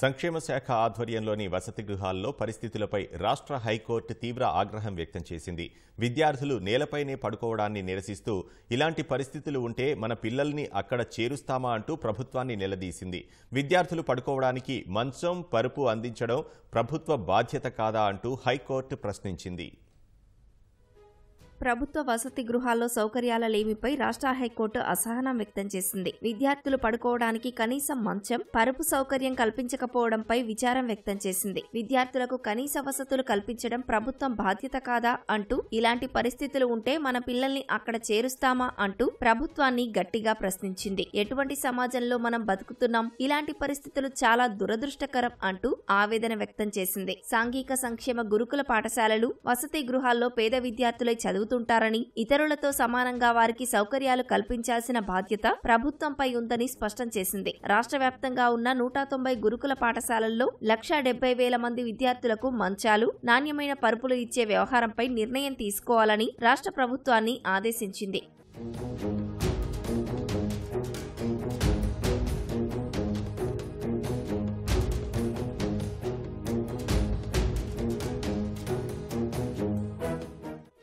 సంక్షేమ శాఖ ఆధ్వర్యంలోని వసతి గృహాల్లో పరిస్థితులపై రాష్ట్ర హైకోర్టు తీవ్ర ఆగ్రహం వ్యక్తం చేసింది విద్యార్థులు నేలపైనే పడుకోవడాన్ని నిరసిస్తూ ఇలాంటి పరిస్థితులు ఉంటే మన పిల్లల్ని అక్కడ చేరుస్తామా అంటూ ప్రభుత్వాన్ని నిలదీసింది విద్యార్థులు పడుకోవడానికి మంచం పరుపు అందించడం ప్రభుత్వ బాధ్యత కాదా అంటూ హైకోర్టు ప్రశ్నించింది ప్రభుత్వ వసతి గృహాల్లో సౌకర్యాల లేమిపై రాష్ట్ర హైకోర్టు అసహనం వ్యక్తం చేసింది విద్యార్థులు పడుకోవడానికి కనీసం మంచం పరుపు సౌకర్యం కల్పించకపోవడంపై విచారం వ్యక్తం చేసింది విద్యార్థులకు కనీస వసతులు కల్పించడం ప్రభుత్వం బాధ్యత కాదా అంటూ ఇలాంటి పరిస్థితులు ఉంటే మన పిల్లల్ని అక్కడ చేరుస్తామా అంటూ ప్రభుత్వాన్ని గట్టిగా ప్రశ్నించింది ఎటువంటి సమాజంలో మనం బతుకుతున్నాం ఇలాంటి పరిస్థితులు చాలా దురదృష్టకరం అంటూ ఆవేదన వ్యక్తం చేసింది సాంఘిక సంక్షేమ గురుకుల పాఠశాలలు వసతి గృహాల్లో పేద విద్యార్థులై చదువుతూ చేస్తుంటారని ఇతరులతో సమానంగా వారికి సౌకర్యాలు కల్పించాల్సిన బాధ్యత ప్రభుత్వంపై ఉందని స్పష్టం చేసింది రాష్ట్ర వ్యాప్తంగా ఉన్న నూట తొంభై గురుకుల పాఠశాలల్లో లక్ష డెబ్బై వేల మంది విద్యార్థులకు మంచాలు నాణ్యమైన పరుపులు ఇచ్చే వ్యవహారంపై నిర్ణయం తీసుకోవాలని రాష్ట్ర ప్రభుత్వాన్ని ఆదేశించింది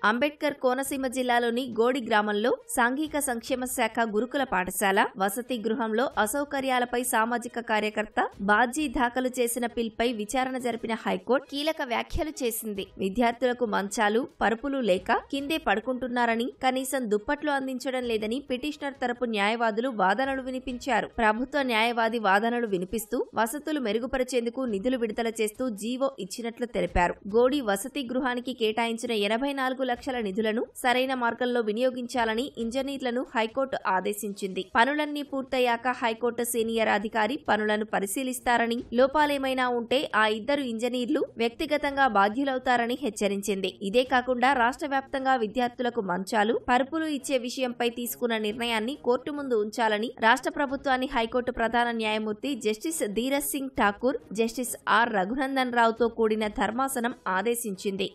అంబేద్కర్ కోనసీమ జిల్లాలోని గోడి గ్రామంలో సాంఘిక సంక్షేమ శాఖ గురుకుల పాఠశాల వసతి గృహంలో అసౌకర్యాలపై సామాజిక కార్యకర్త బాజీ దాఖలు చేసిన పిల్పై విచారణ జరిపిన హైకోర్టు కీలక వ్యాఖ్యలు చేసింది విద్యార్థులకు మంచాలు పరుపులు లేక కిందే పడుకుంటున్నారని కనీసం దుప్పట్లు అందించడం లేదని పిటిషనర్ తరపు న్యాయవాదులు వాదనలు వినిపించారు ప్రభుత్వ న్యాయవాది వాదనలు వినిపిస్తూ వసతులు మెరుగుపరిచేందుకు నిధులు విడుదల చేస్తూ జీవో ఇచ్చినట్లు తెలిపారు గోడి వసతి గృహానికి కేటాయించిన ఎనభై నాలుగు లక్షల నిధులను సరైన మార్గంలో వినియోగించాలని ఇంజనీర్లను హైకోర్టు ఆదేశించింది పనులన్నీ పూర్తయ్యాక హైకోర్టు సీనియర్ అధికారి పనులను పరిశీలిస్తారని లోపాలేమైనా ఉంటే ఆ ఇద్దరు ఇంజనీర్లు వ్యక్తిగతంగా బాధ్యులవుతారని హెచ్చరించింది ఇదే కాకుండా రాష్ట్ర వ్యాప్తంగా విద్యార్థులకు మంచాలు పరుపులు ఇచ్చే విషయంపై తీసుకున్న నిర్ణయాన్ని కోర్టు ముందు ఉంచాలని రాష్ట్ర ప్రభుత్వాన్ని హైకోర్టు ప్రధాన న్యాయమూర్తి justice Dhiraj Singh Thakur justice R Raghunandan రావుతో కూడిన ధర్మాసనం ఆదేశించింది